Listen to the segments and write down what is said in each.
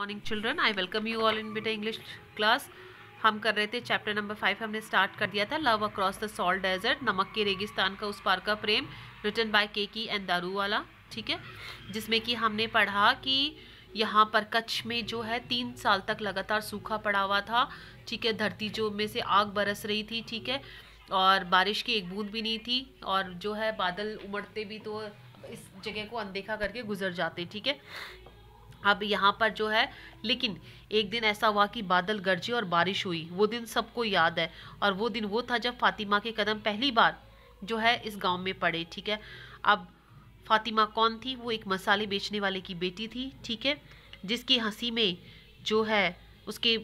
Morning children I welcome you all in बेटा English class हम कर रहे थे चैप्टर नंबर फाइव हमने स्टार्ट कर दिया था love across the salt desert नमक के रेगिस्तान का उस पार का प्रेम रिटर्न बाय के की एंड दारू वाला ठीक है जिसमें कि हमने पढ़ा कि यहाँ पर कच्छ में जो है तीन साल तक लगातार सूखा पड़ा हुआ था ठीक है धरती जो में से आग बरस रही थी ठीक है और बारिश की एक बूंद भी नहीं थी और जो है बादल उमड़ते भी तो इस जगह को अनदेखा करके गुजर जाते ठीक है अब यहाँ पर जो है लेकिन एक दिन ऐसा हुआ कि बादल गरजे और बारिश हुई वो दिन सबको याद है और वो दिन वो था जब फातिमा के कदम पहली बार जो है इस गांव में पड़े ठीक है अब फातिमा कौन थी वो एक मसाले बेचने वाले की बेटी थी ठीक है जिसकी हंसी में जो है उसके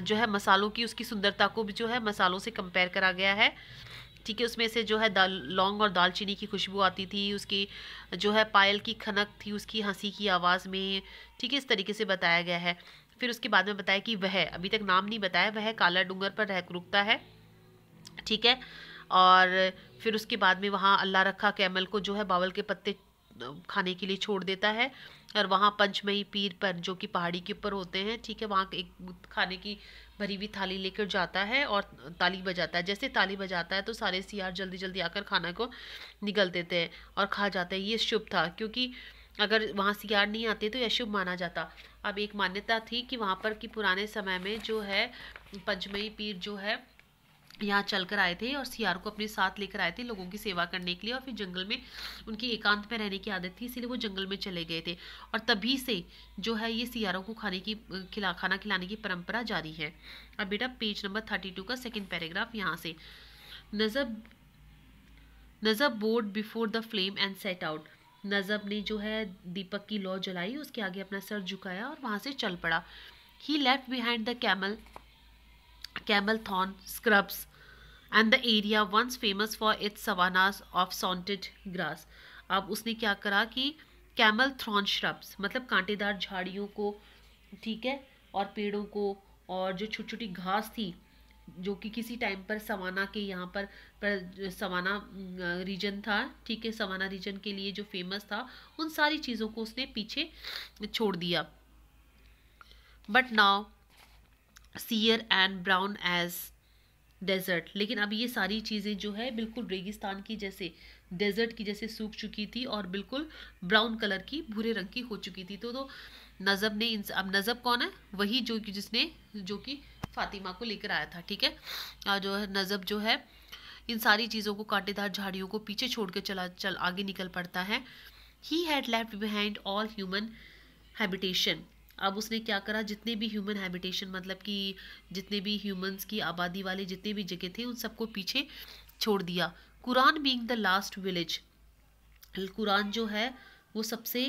जो है मसालों की उसकी सुंदरता को भी जो है मसालों से कंपेयर करा गया है ठीक है उसमें से जो है दाल लौंग और दालचीनी की खुशबू आती थी उसकी जो है पायल की खनक थी उसकी हंसी की आवाज़ में ठीक है इस तरीके से बताया गया है फिर उसके बाद में बताया कि वह अभी तक नाम नहीं बताया वह काला डूंगर पर रह रुकता है ठीक है और फिर उसके बाद में वहाँ अल्लाह रखा कैमल को जो है बावल के पत्ते खाने के लिए छोड़ देता है और वहाँ पंचमई पीर पर जो कि पहाड़ी के ऊपर होते हैं ठीक है वहाँ एक खाने की भरी हुई थाली लेकर जाता है और ताली बजाता है जैसे ताली बजाता है तो सारे सियार जल्दी जल्दी आकर खाना को निकल देते हैं और खा जाते हैं ये शुभ था क्योंकि अगर वहाँ सियार नहीं आते तो यह शुभ माना जाता अब एक मान्यता थी कि वहाँ पर कि पुराने समय में जो है पंचमई पीर जो है यहाँ चल कर आए थे और सियार को अपने साथ लेकर आए थे लोगों की सेवा करने के लिए और फिर जंगल में उनकी एकांत में रहने की आदत थी इसीलिए वो जंगल में चले गए थे और तभी से जो है ये सियारों को खाने की खिला खाना खिलाने की परंपरा जारी है अब बेटा पेज नंबर थर्टी टू का सेकेंड पैराग्राफ यहाँ से Najab Najab bowed before the flame and set out Najab ने जो है दीपक की लौ जलाई उसके आगे अपना सर झुकाया और वहाँ से चल पड़ा ही left behind the camel camel thorn scrubs and the area once famous for its savannas of scented grass अब उसने क्या करा कि कैमल थ्रॉन श्रब्स मतलब कांटेदार झाड़ियों को ठीक है और पेड़ों को और जो छोटी छोटी घास थी जो कि किसी टाइम पर सवाना के यहाँ पर, पर सवाना रीजन था ठीक है सवाना रीजन के लिए जो फेमस था उन सारी चीज़ों को उसने पीछे छोड़ दिया but now sere and brown as desert लेकिन अब ये सारी चीज़ें जो है बिल्कुल रेगिस्तान की जैसे डेजर्ट की जैसे सूख चुकी थी और बिल्कुल ब्राउन कलर की भूरे रंग की हो चुकी थी तो तो नज़ब ने इन अब नज़ब कौन है वही जो कि जिसने जो कि फातिमा को लेकर आया था ठीक है और जो है नज़ब जो है इन सारी चीज़ों को कांटेदार झाड़ियों को पीछे छोड़ कर चला चल आगे निकल पड़ता है he had left behind all human habitation अब उसने क्या करा जितने भी ह्यूमन हैबिटेशन मतलब कि जितने भी ह्यूमंस की आबादी वाले जितने भी जगह थे उन सबको पीछे छोड़ दिया Kuran being the last village Kuran जो है वो सबसे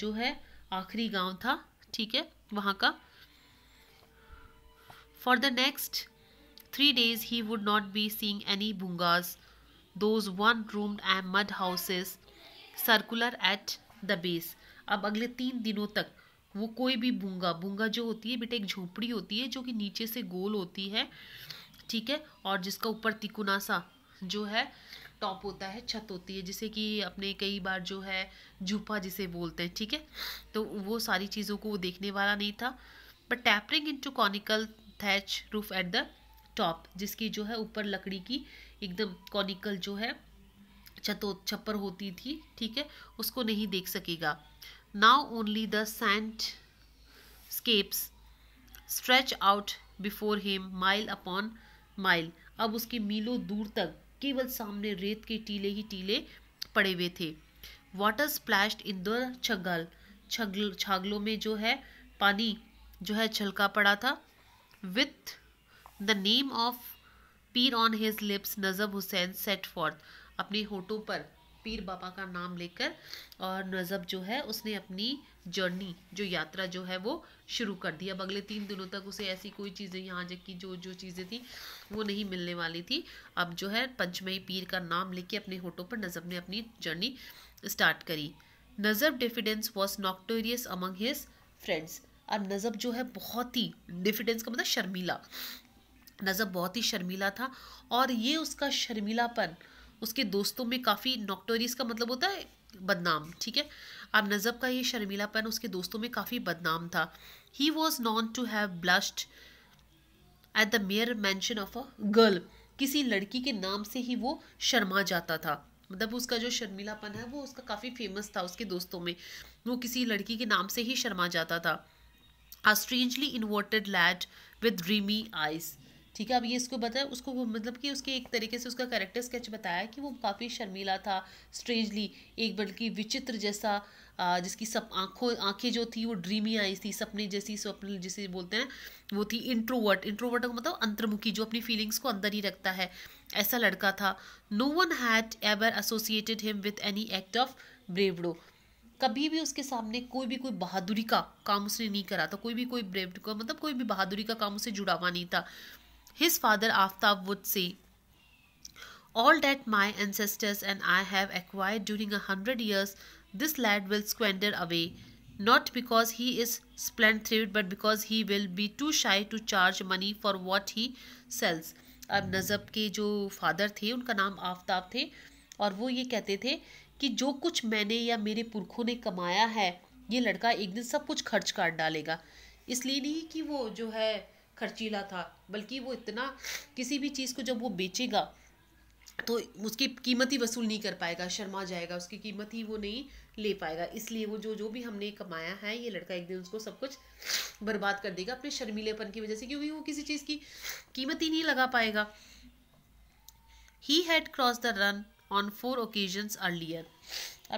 जो है आखिरी गांव था ठीक है वहाँ का for the next three days he would not be seeing any bhungas those one roomed and mud houses circular at the base अब अगले तीन दिनों तक वो कोई भी बूंगा बूंगा जो होती है बेटा एक झोपड़ी होती है जो कि नीचे से गोल होती है ठीक है और जिसका ऊपर तिकुनासा जो है टॉप होता है छत होती है जिसे कि अपने कई बार जो है झूपा जिसे बोलते हैं ठीक है तो वो सारी चीज़ों को वो देखने वाला नहीं था but tapering into conical thatch roof at the top जिसकी जो है ऊपर लकड़ी की एकदम कॉनिकल जो है छतो छप्पर होती थी ठीक है उसको नहीं देख सकेगा Now only the sandscapes stretch out before him mile upon mile. अब उसके मीलों दूर तक केवल सामने रेत के टीले ही टीले पड़े हुए थे water splashed in the chhagal chhagal छागलों में जो है पानी जो है छलका पड़ा था with the name of pir on his lips Najab Hussain set forth अपने होठों पर पीर बाबा का नाम लेकर और नज़ब जो है उसने अपनी जर्नी जो यात्रा जो है वो शुरू कर दी अब अगले तीन दिनों तक उसे ऐसी कोई चीज़ें यहाँ जब की जो जो चीज़ें थी वो नहीं मिलने वाली थी अब जो है पंचमई पीर का नाम लेके अपने होटों पर नज़ब ने अपनी जर्नी स्टार्ट करी Najab diffidence was notorious among his friends अब नज़ब जो है बहुत ही डिफिडेंस का मतलब शर्मीला नज़ब बहुत ही शर्मीला था और ये उसका शर्मीलापन उसके दोस्तों में काफ़ी नॉक्टोरीज का मतलब होता है बदनाम ठीक है अब नज़ब का ये शर्मीलापन उसके दोस्तों में काफ़ी बदनाम था he was known to have blushed at the mere mention of a girl किसी लड़की के नाम से ही वो शर्मा जाता था मतलब उसका जो शर्मिलापन है वो उसका काफ़ी फेमस था उसके दोस्तों में वो किसी लड़की के नाम से ही शर्मा जाता था a strangely introverted lad with dreamy eyes ठीक है अब ये इसको बताया उसको मतलब कि उसके एक तरीके से उसका करेक्टर स्केच बताया कि वो काफ़ी शर्मीला था स्ट्रेंजली एक बल्कि विचित्र जैसा जिसकी सब आँखों आँखें जो थी वो ड्रीमी आई थी सपने जैसी स्वप्न जैसे बोलते हैं वो थी इंट्रोवर्ट इंट्रोवर्ट का मतलब अंतर्मुखी जो अपनी फीलिंग्स को अंदर ही रखता है ऐसा लड़का था no one had ever associated him with any act of bravado कभी भी उसके सामने कोई भी कोई बहादुरी का काम उसने नहीं करा था कोई भी कोई ब्रेव का मतलब कोई भी बहादुरी का काम उससे जुड़ा हुआ नहीं था His father Aftab would say, All that my ancestors and I have acquired during a hundred years, this lad will squander away, not because he is spendthrift, but because he will be too shy to charge money for what he sells. अब नज़ब के जो father थे उनका नाम आफ्ताब थे और वो ये कहते थे कि जो कुछ मैंने या मेरे पुरखों ने कमाया है ये लड़का एक दिन सब कुछ खर्च कर डालेगा इसलिए नहीं कि वो जो है खर्चीला था बल्कि वो इतना किसी भी चीज़ को जब वो बेचेगा तो उसकी कीमत ही वसूल नहीं कर पाएगा शर्मा जाएगा उसकी कीमत ही वो नहीं ले पाएगा इसलिए वो जो जो भी हमने कमाया है ये लड़का एक दिन उसको सब कुछ बर्बाद कर देगा अपने शर्मीलेपन की वजह से क्योंकि वो किसी चीज़ की कीमत ही नहीं लगा पाएगा he had cross the Rann on four occasions earlier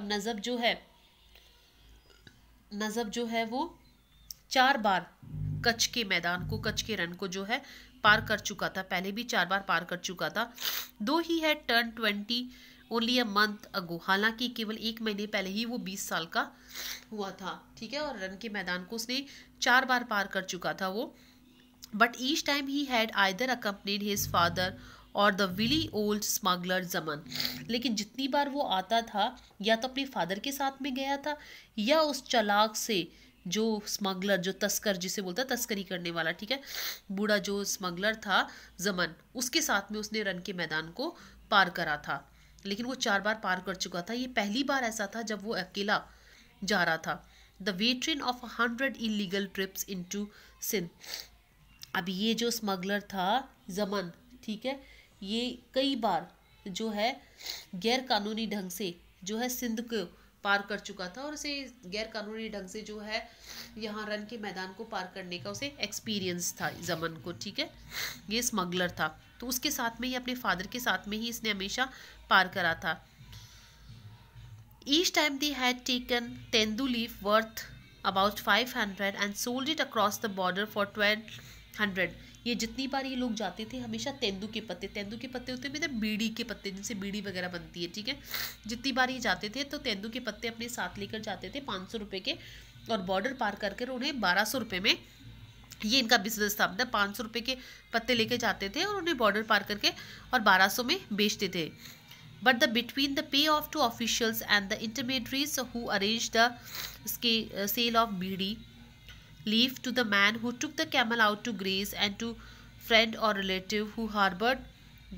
अब नज़ब जो है नज़ब जो है वो चार बार कच्छ के मैदान को कच्छ के रन को जो है पार कर चुका था पहले भी चार बार पार कर चुका था दो ही है turn twenty only a month ago हालांकि केवल एक महीने पहले ही वो बीस साल का हुआ था ठीक है और रन के मैदान को उसने चार बार पार कर चुका था वो but each time he had either accompanied his father और the wily old smuggler Jaman लेकिन जितनी बार वो आता था या तो अपने फादर के साथ में गया था या उस चलाक से जो स्मगलर जो तस्कर जिसे बोलता है तस्करी करने वाला ठीक है बूढ़ा जो स्मगलर था जमन उसके साथ में उसने रन के मैदान को पार करा था लेकिन वो चार बार पार कर चुका था ये पहली बार ऐसा था जब वो अकेला जा रहा था the veteran of hundred illegal trips into Sindh अब ये जो स्मगलर था जमन ठीक है ये कई बार जो है गैर कानूनी ढंग से जो है सिंध को पार कर चुका था और उसे गैर कानूनी ढंग से जो है यहाँ रन के मैदान को पार करने का उसे एक्सपीरियंस था जमन को ठीक है ये स्मगलर था तो उसके साथ में ही अपने फादर के साथ में ही इसने हमेशा पार करा था each time they had taken tendu leaf worth about five hundred and sold it across the border for twelve hundred ये जितनी बार ये लोग जाते थे हमेशा तेंदू के पत्ते तेंदू के पत्ते होते मतलब बीड़ी के पत्ते जिनसे बीड़ी वगैरह बनती है ठीक है जितनी बार ये जाते थे तो तेंदू के पत्ते अपने साथ लेकर जाते थे पाँच सौ रुपये के और बॉर्डर पार कर कर उन्हें बारह सौ रुपये में ये इनका बिजनेस था मतलब पाँच सौ रुपये के पत्ते लेके जाते थे और उन्हें बॉर्डर पार करके और बारह सौ में बेचते थे but the between the payoff to officials and the intermediaries who arrange the sale of bidi leave to the man who took the camel out to graze and to friend or relative who harbored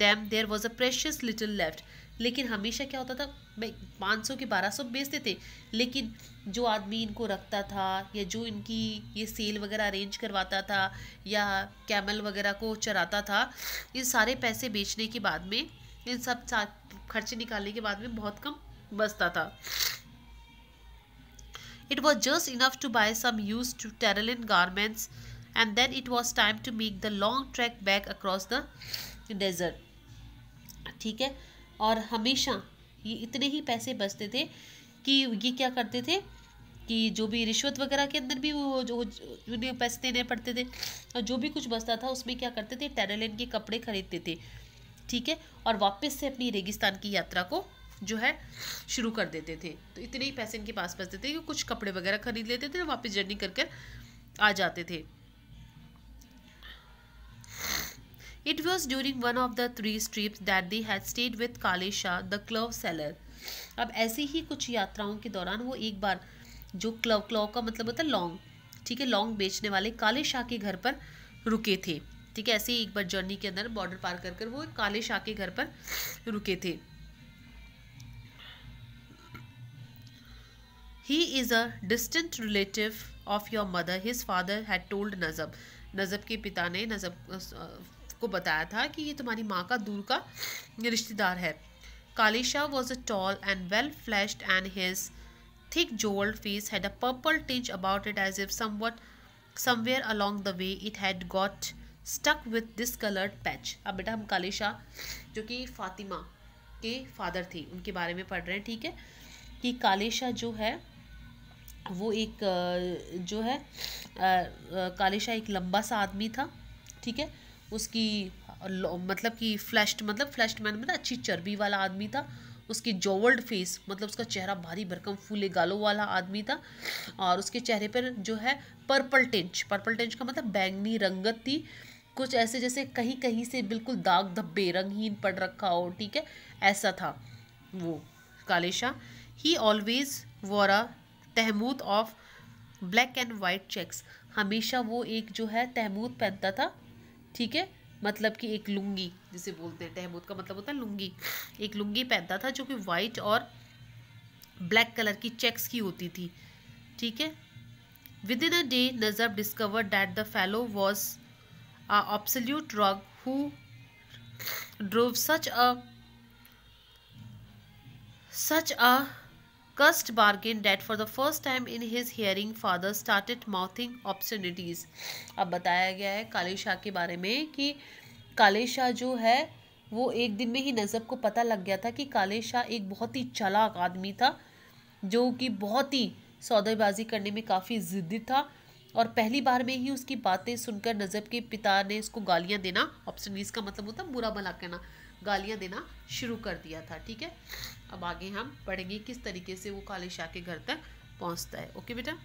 them there was a precious little left लेकिन हमेशा क्या होता था पाँच सौ के बारह सौ बेचते थे लेकिन जो आदमी इनको रखता था या जो इनकी ये सेल वगैरह अरेंज करवाता था या कैमल वगैरह को चराता था इन सारे पैसे बेचने के बाद में इन सब खर्चे निकालने के बाद में बहुत कम बचता था It was just enough to buy some used terralin garments and then it was time to make the long trek back across the desert. ठीक है और हमेशा ये इतने ही पैसे बचते थे कि ये क्या करते थे कि जो भी रिश्वत वगैरह के अंदर भी वो जो उन्हें पैसे देने पड़ते थे और जो भी कुछ बचता था उसमें क्या करते थे टेरालिन के कपड़े खरीदते थे ठीक है और वापस से अपनी रेगिस्तान की यात्रा को जो है शुरू कर देते थे तो इतने ही पैसे इनके पास बचते थे कि कुछ कपड़े वगैरह खरीद लेते थे वापस जर्नी करके आ जाते थे was during one of the three three that they had stayed stayed काले शाह द क्लव सेलर अब ऐसी ही कुछ यात्राओं के दौरान वो एक बार जो क्लव क्लव का मतलब होता है लॉन्ग ठीक है लॉन्ग बेचने वाले काले शाह के घर पर रुके थे ठीक है ऐसे ही एक बार जर्नी के अंदर बॉर्डर पार कर कर वो काले शाह के घर पर रुके थे he is a distant relative of your mother his father had told Najab Najab के पिता ने नज़ब को बताया था कि ये तुम्हारी माँ का दूर का रिश्तेदार है Kaleshah was a tall and well fleshed and his thick jowled face had a purple tinge about it as if somewhat somewhere along the way it had got stuck with this coloured patch अब बेटा हम कालिशा जो कि फातिमा के father थी उनके बारे में पढ़ रहे हैं ठीक है कि कालेशा जो है वो एक जो है कालिशा एक लंबा सा आदमी था ठीक है उसकी मतलब कि फ्लैश्ड मतलब फ्लैश मैन मतलब अच्छी चर्बी वाला आदमी था उसकी जोवल्ड फेस मतलब उसका चेहरा भारी भरकम फूले गालों वाला आदमी था और उसके चेहरे पर जो है पर्पल टेंच पर्पल टेंच का मतलब बैंगनी रंगत थी कुछ ऐसे जैसे कहीं कहीं से बिल्कुल दाग धब्बे रंगहीन पड़ रखा हो ठीक है ऐसा था वो Kaleshah he always wore tehmad of black and white checks हमेशा वो एक जो है तहमूद पहनता था ठीक है मतलब कि एक लुंगी जिसे बोलते हैं तहमूद का मतलब होता है लुंगी एक लुंगी पहनता था जो कि वाइट और ब्लैक कलर की चेक्स की होती थी ठीक है within a day Najab discover that the fellow was a absolute rogue who drove such a such a cursed bargain that for the first time in his hearing father started mouthing obscenities अब बताया गया है काले शाह के बारे में कि काले शाह जो है वो एक दिन में ही नज़ब को पता लग गया था कि काले शाह एक बहुत ही चलाक आदमी था जो कि बहुत ही सौदेबाजी करने में काफ़ी ज़िद्दी था और पहली बार में ही उसकी बातें सुनकर नज़ब के पिता ने उसको गालियाँ देना ऑप्शन का मतलब होता बुरा भला कहना गालियां देना शुरू कर दिया था ठीक है अब आगे हम पढ़ेंगे किस तरीके से वो काले शाह के घर तक पहुंचता है ओके बेटा